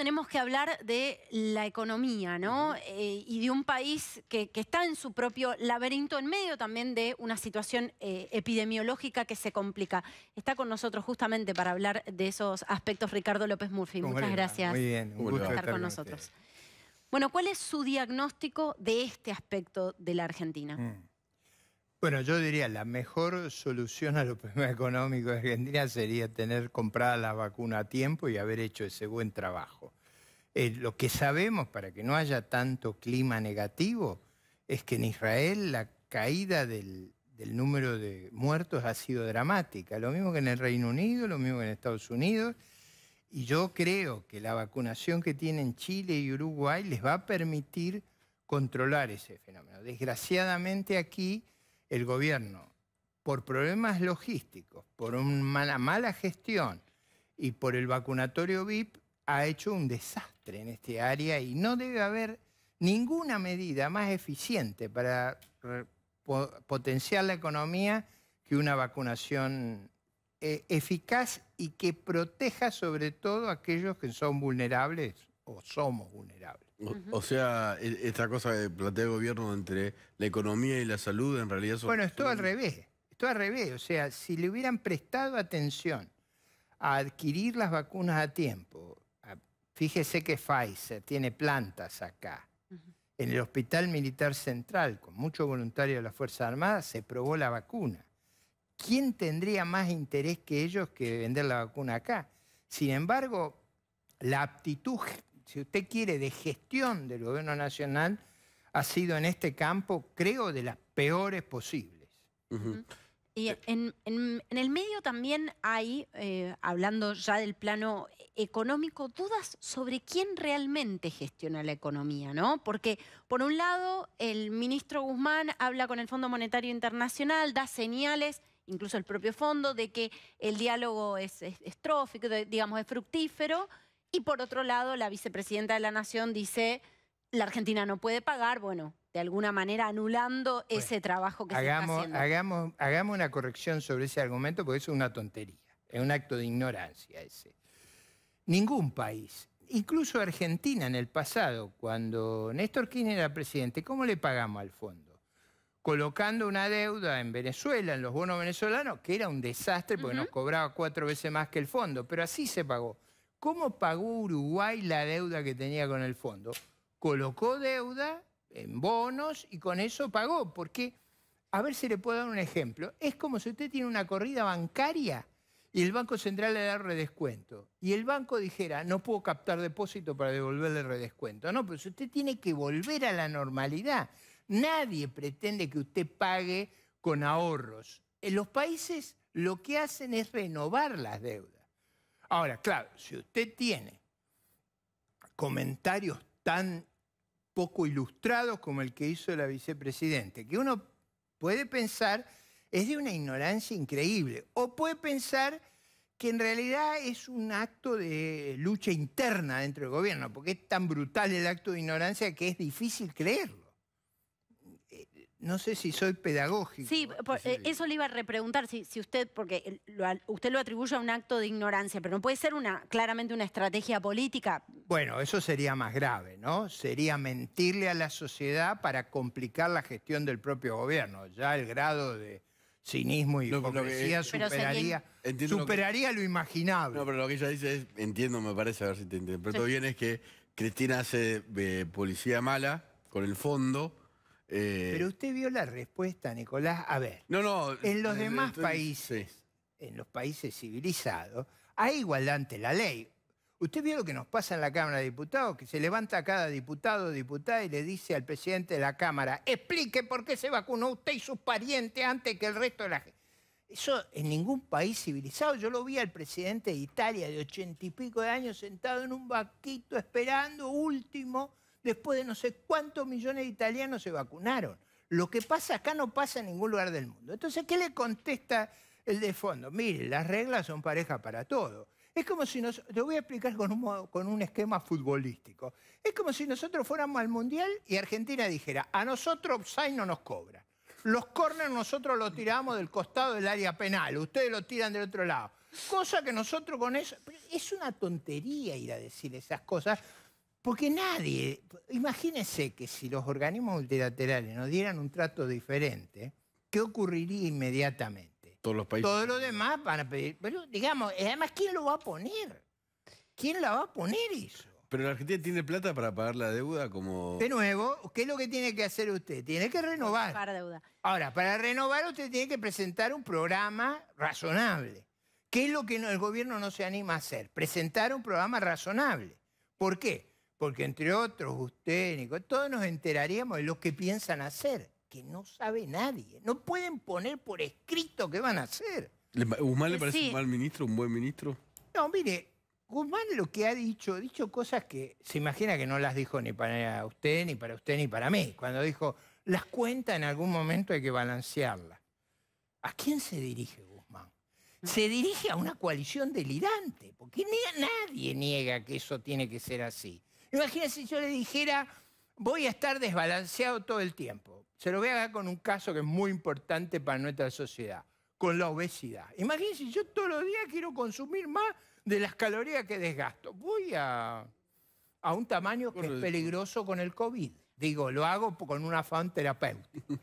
tenemos que hablar de la economía, ¿no? Eh, y de un país que, está en su propio laberinto, en medio también de una situación eh, epidemiológica que se complica. Está con nosotros justamente para hablar de esos aspectos Ricardo López Murphy. Muchas gracias muy bien, un gusto estar con nosotros. Bueno, ¿cuál es su diagnóstico de este aspecto de la Argentina? Mm. Bueno, yo diría la mejor solución a los problemas económicos de Argentina sería tener comprada la vacuna a tiempo y haber hecho ese buen trabajo. Eh, lo que sabemos para que no haya tanto clima negativo es que en Israel la caída del, del número de muertos ha sido dramática, lo mismo que en el Reino Unido, lo mismo que en Estados Unidos. Y yo creo que la vacunación que tienen Chile y Uruguay les va a permitir controlar ese fenómeno. Desgraciadamente aquí el gobierno, por problemas logísticos, por una mala, mala gestión y por el vacunatorio VIP, ha hecho un desastre en este área y no debe haber ninguna medida más eficiente para potenciar la economía que una vacunación eh, eficaz y que proteja sobre todo a aquellos que son vulnerables o somos vulnerables. O, sea, e, esta cosa de plantea el gobierno entre la economía y la salud en realidad Bueno, es al revés, es al revés. O sea, si le hubieran prestado atención a adquirir las vacunas a tiempo, fíjese que Pfizer tiene plantas acá. En el Hospital Militar Central, con muchos voluntarios de la Fuerza Armadas, se probó la vacuna. ¿Quién tendría más interés que ellos que vender la vacuna acá? Sin embargo, la aptitud si usted quiere, de gestión del gobierno nacional, ha sido en este campo, creo, de las peores posibles. Y eh. en, el medio también hay, eh, hablando ya del plano económico, dudas sobre quién realmente gestiona la economía, ¿no? Porque, por un lado, el ministro Guzmán habla con el Fondo Monetario Internacional, da señales incluso el propio fondo, de que el diálogo es, estrófico, digamos, es fructífero, y por otro lado, la vicepresidenta de la Nación dice, la Argentina no puede pagar, bueno, de alguna manera anulando ese trabajo que se está haciendo. Hagamos, una corrección sobre ese argumento porque eso es una tontería, es un acto de ignorancia ese. Ningún país, incluso Argentina en el pasado, cuando Néstor Kirchner era presidente, ¿cómo le pagamos al fondo? colocando una deuda en Venezuela, en los bonos venezolanos, que era un desastre porque nos cobraba cuatro veces más que el fondo, pero así se pagó. ¿Cómo pagó Uruguay la deuda que tenía con el fondo? Colocó deuda en bonos y con eso pagó, porque, a ver si le puedo dar un ejemplo, es como si usted tiene una corrida bancaria y el Banco Central le da redescuento. Y el banco dijera, no puedo captar depósito para devolverle redescuento. No, pero usted tiene que volver a la normalidad. Nadie pretende que usted pague con ahorros. En los países lo que hacen es renovar las deudas. Ahora, claro, si usted tiene comentarios tan poco ilustrados como el que hizo la vicepresidente, que uno puede pensar es de una ignorancia increíble, o puede pensar que en realidad es un acto de lucha interna dentro del gobierno, porque es tan brutal el acto de ignorancia que es difícil creerlo. No sé si soy pedagógico. Sí, eh, eh, eso le iba a repreguntar, si, usted, porque usted lo atribuye a un acto de ignorancia, pero no puede ser una claramente una estrategia política. Bueno, eso sería más grave, ¿no? Sería mentirle a la sociedad para complicar la gestión del propio gobierno. Ya el grado de cinismo y hipocresía superaría, superaría lo, imaginable. No, pero lo que ella dice es, entiendo, me parece, a ver si te interpreto bien, es que Cristina hace eh, policía mala con el fondo eh, Pero usted vio la respuesta, Nicolás. A ver, en los eh, demás países, en los países civilizados, hay igualdad ante la ley. Usted vio lo que nos pasa en la Cámara de Diputados, que se levanta cada diputado o diputada y le dice al presidente de la Cámara, explique por qué se vacunó usted y sus parientes antes que el resto de la gente. Eso en ningún país civilizado. Yo lo vi al presidente de Italia de ochenta y pico de años sentado en un vaquito esperando, último, después de no sé cuántos millones de italianos se vacunaron. Lo que pasa acá no pasa en ningún lugar del mundo. Entonces, ¿qué le contesta el de fondo? Mire, las reglas son parejas para todo. Es como si nos, te voy a explicar con un, con un esquema futbolístico. Es como si nosotros fuéramos al Mundial y Argentina dijera, a nosotros hay no nos cobra. Los corners nosotros los tiramos del costado del área penal, ustedes lo tiran del otro lado. Cosa que nosotros con eso... Es una tontería ir a decir esas cosas, porque nadie, imagínense que si los organismos multilaterales nos dieran un trato diferente, ¿qué ocurriría inmediatamente? Todos los países. Todos los demás van a pedir. Pero, digamos, además, ¿quién lo va a poner? ¿Quién la va a poner eso? Pero la Argentina tiene plata para pagar la deuda como... De nuevo, ¿qué es lo que tiene que hacer usted? Tiene que renovar. deuda. Ahora, para renovar usted tiene que presentar un programa razonable. ¿Qué es lo que el gobierno no se anima a hacer? Presentar un programa razonable. ¿Por qué? porque entre otros, usted, Nico, todos nos enteraríamos de lo que piensan hacer, que no sabe nadie. No pueden poner por escrito qué van a hacer. ¿Guzmán le parece un mal ministro, un buen ministro? No, mire, Guzmán lo que ha dicho, ha dicho cosas que se imagina que no las dijo ni para usted, ni para usted, ni para mí. Cuando dijo, las cuentas en algún momento hay que balancearlas. ¿A quién se dirige Guzmán? Se dirige a una coalición delirante, porque nadie niega que eso tiene que ser así. Imagínense si yo le dijera, voy a estar desbalanceado todo el tiempo. Se lo voy a dar con un caso que es muy importante para nuestra sociedad, con la obesidad. Imagínense si yo todos los días quiero consumir más de las calorías que desgasto. Voy a, a un tamaño que es peligroso con el COVID. Digo, lo hago con un afán terapéutico.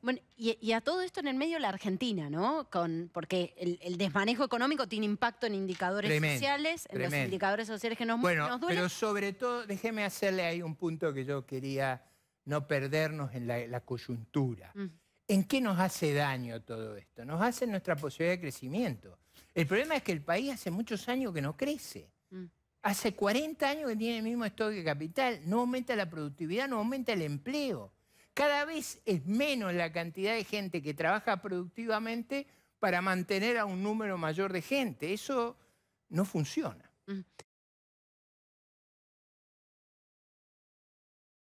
Bueno, y, a todo esto en el medio la Argentina, ¿no? Con, porque el, desmanejo económico tiene impacto en indicadores sociales, en los indicadores sociales que nos Bueno, duelen. pero sobre todo, déjeme hacerle ahí un punto que yo quería no perdernos en la, coyuntura. Mm. ¿En qué nos hace daño todo esto? Nos hace nuestra posibilidad de crecimiento. El problema es que el país hace muchos años que no crece. Mm. Hace 40 años que tiene el mismo stock de capital, no aumenta la productividad, no aumenta el empleo. Cada vez es menos la cantidad de gente que trabaja productivamente para mantener a un número mayor de gente. Eso no funciona. Mm.